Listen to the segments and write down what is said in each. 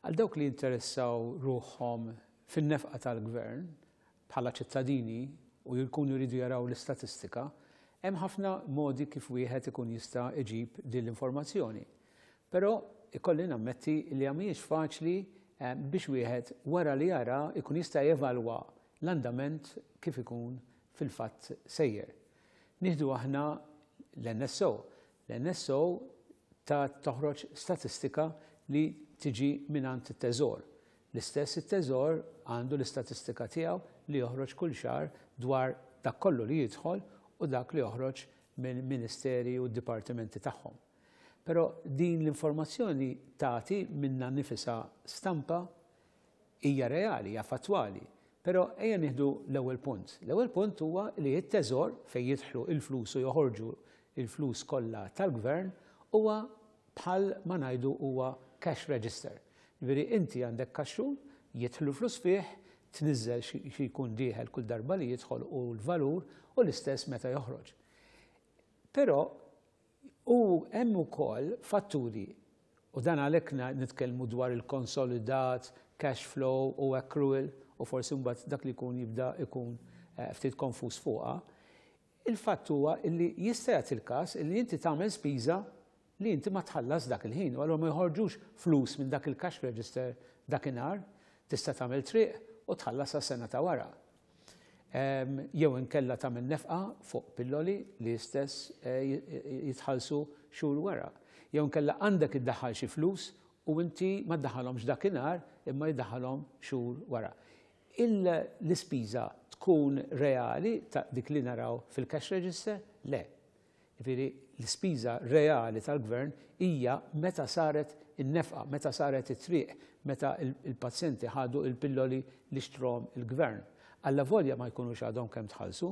Għal dawk li jinteressaw ruħhom fin-nefqa tal-gvern bħala ċittadini u jkunu jridu jaraw l-istatistika, hemm ħafna modi kif wieħed ikun jista' iġib din l-informazzjoni. Però ikolli nammetti li għamiex faċli eh, biex wieħed wara li jara ikun jista' jevalwa l-andament kif ikun fil-fatt sejjer. Nieħdu aħna l-NSO. L-NSO ta' toħroġ statistika li tiġi minant it-teżor. L-istess it-teżor għandu l-istatistika tiegħu li joħroġ kull xar dwar dak kollu li jidħol u dak li joħroġ mill-ministeri u d-dipartimenti tagħhom. Pero din l-informazzjoni tagħti minna nifisa stampa hija reali, hija fatwali. Pero ejja nieħdu l-ewwel punt. L-ewwel punt huwa li t-teżor fejn jidħlu il-flus u joħorġu il-flus kollha tal-gvern huwa bħal ma ngħidu huwa cash register. Ġveri inti għandek kaxxun, jitħlu flus fih, tnizzel xie jkun diħel kull darba li jidħol u l-valur u l-istess meta joħroġ. Pero u hemm ukoll fatturi u dan għalhekk nitkellmu dwar il-konsolidat, cash flow u accrual u forsi mbagħad dak li kun jibda ikun eh, ftit konfus fuqha. Il-fatt huwa li jista' jagħti il-każ li inti tagħmel spiża li inti ma tħallas dak il-ħin, u ma jħorġux flus minn dak il-cash register dakinhar, tista' tagħmel triq u tħallas sena ta' wara. Jew inkella tagħmel nefqa fuq pilloli li jistess eh, jitħallsu xhur wara. Jew inkella għandek iddaħħal xi flus u inti ma ddaħħalhomx dakinhar imma id-daħalom xhur wara. L-ispiża tkun reali ta' dik li naraw fil-cash register? Le, Ġifiri, l-ispiża reali tal-gvern hija meta saret in-nefqa, meta saret it-triq, meta il-pazjenti ħadu il-pilloli li xtrom il-gvern. Alla volja ma jkunux għadhom kemm tħallsu,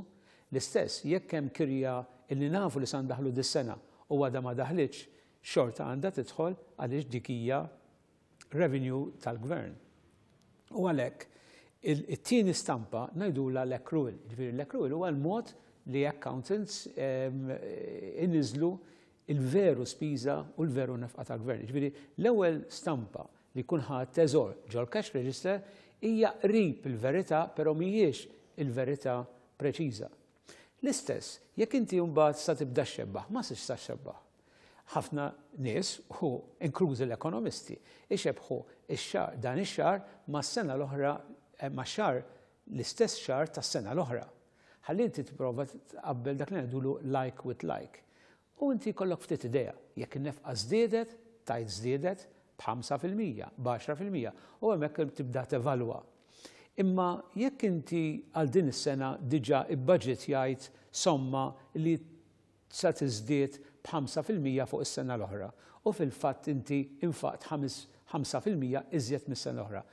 l-istess jekk hemm kirja illi nafu li sandaħlu dis-sena u għadha ma daħlitx, xorta għandha tidħol għaliex dik hija revenue tal-gvern. U għalhekk it-tieni stampa ngħidula l-accrual. Ġifieri l-accrual huwa l-mod li accountants inniżlu il-veru spiża u l-veru nafqa tal-gvern. Ġviri, l-ewwel stampa li kulħadd teżor ġol cash register hija qrib il-verità però mhijiex il-verità preċiża. L-istess, jekk inti mbagħad sa tibda xebba, ma six sa xebbaħ. Ħafna nies u inklużi l-ekonomisti ixebħu ix-xar dan ix-xar ma s-sena l-oħra eh, ma xar l-istess xar tas-sena l-oħra ħalli inti tipprova qabbel dak li għadulu like with like. U inti kollok ftit idea, jekk in-nefqa żdiedet, tajt żdiedet b'5%, b'10%, u hemmhekk tibda tevalwa. Imma jekk inti għal din is-sena diġà il-budget jgħid somma li sa tiżdied b'5% fuq is-sena l-oħra. U fil-fatt inti infaqt 5% iżjed mis-sena l-oħra.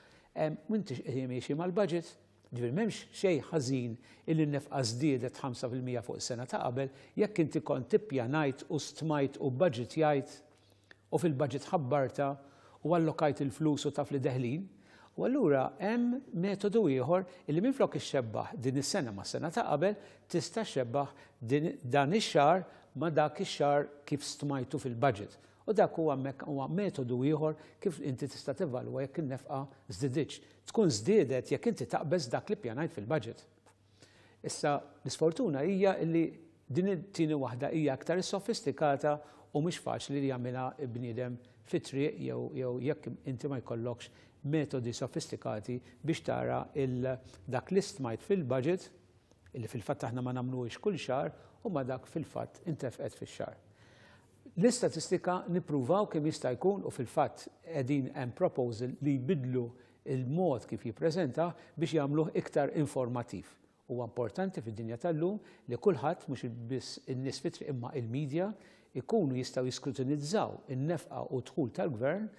M'intix qiegħed mal-budget Ġifir memx xej ħażin illi nefqa żdiedet 5% fuq is-sena ta' qabel jekk inti tippja tippjanajt u stmajt u budgetjajt u fil-budget ħabbarta u allokajt il-flus u taf li deħlin. U allura hemm metodu ieħor illi minflok ixxebbaħ din is-sena ma' sena ta' qabel tista' xebbaħ dan ix-xar ma' dak ix-xar kif stmajtu fil-budget. U dak huwa huwa metodu ieħor kif inti tista' tevalwa jekk innefqa' nefqa Tkun żdiedet jekk inti taqbeż dak li pjanajt fil-budget. Issa l-isfortuna hija li din it-tieni waħda hija aktar sofistikata u mhux faċli li jagħmilha bniedem fit-triq jew jekk inti ma jkollokx metodi sofistikati biex tara dak li stmajt fil-budget, illi fil-fatt aħna ma nagħmluhiex kull xar u ma dak fil-fatt intefqet fix-xar. L-istatistika nipruvaw kem jista' jkun u fil-fatt qegħdin hemm proposal li jbidlu il-mod kif jippreżenta biex jagħmluh iktar informattiv. Huwa importanti fid-dinja tal-lum li kulħadd mhux biss in-nies fitri imma il-medja ikunu jistgħu jiskrutinizzaw in-nefqa u dħul tal-gvern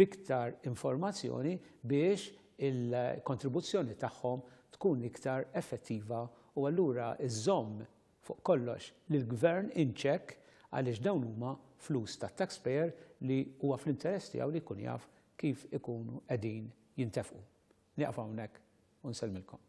biktar informazzjoni biex il-kontribuzzjoni tagħhom tkun iktar effettiva u allura iż-żomm fuq kollox lill gvern inċekk għaliex dawn huma flus ta' taxpayer li huwa fl-interess tiegħu li jkun jaf kif ikunu qegħdin jintefqu. Nieqfa hawnhekk u nsellmilkom.